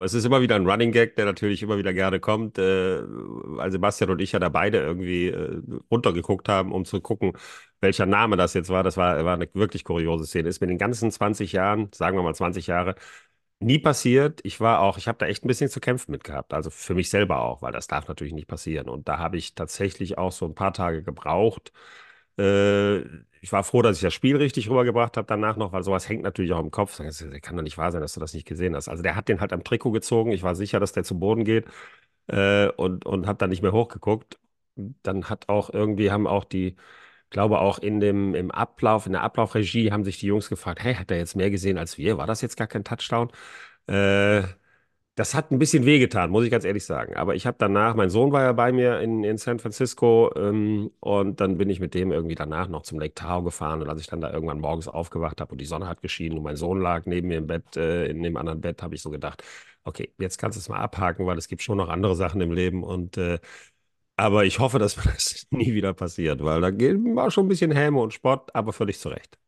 Es ist immer wieder ein Running Gag, der natürlich immer wieder gerne kommt, äh, weil Sebastian und ich ja da beide irgendwie äh, runtergeguckt haben, um zu gucken, welcher Name das jetzt war. Das war, war eine wirklich kuriose Szene. Ist mir in den ganzen 20 Jahren, sagen wir mal 20 Jahre, nie passiert. Ich war auch, ich habe da echt ein bisschen zu kämpfen mit gehabt. Also für mich selber auch, weil das darf natürlich nicht passieren. Und da habe ich tatsächlich auch so ein paar Tage gebraucht, äh, ich war froh, dass ich das Spiel richtig rübergebracht habe danach noch, weil sowas hängt natürlich auch im Kopf. Das kann doch nicht wahr sein, dass du das nicht gesehen hast. Also der hat den halt am Trikot gezogen. Ich war sicher, dass der zu Boden geht äh, und, und habe dann nicht mehr hochgeguckt. Dann hat auch irgendwie, haben auch die, glaube auch in dem, im Ablauf, in der Ablaufregie haben sich die Jungs gefragt, hey, hat er jetzt mehr gesehen als wir? War das jetzt gar kein Touchdown? Äh, das hat ein bisschen wehgetan, muss ich ganz ehrlich sagen. Aber ich habe danach, mein Sohn war ja bei mir in, in San Francisco ähm, und dann bin ich mit dem irgendwie danach noch zum Lake Tahoe gefahren. Und als ich dann da irgendwann morgens aufgewacht habe und die Sonne hat geschienen und mein Sohn lag neben mir im Bett, äh, in dem anderen Bett, habe ich so gedacht, okay, jetzt kannst du es mal abhaken, weil es gibt schon noch andere Sachen im Leben. Und äh, aber ich hoffe, dass mir das nie wieder passiert, weil da war schon ein bisschen Häme und Spott, aber völlig zu Recht.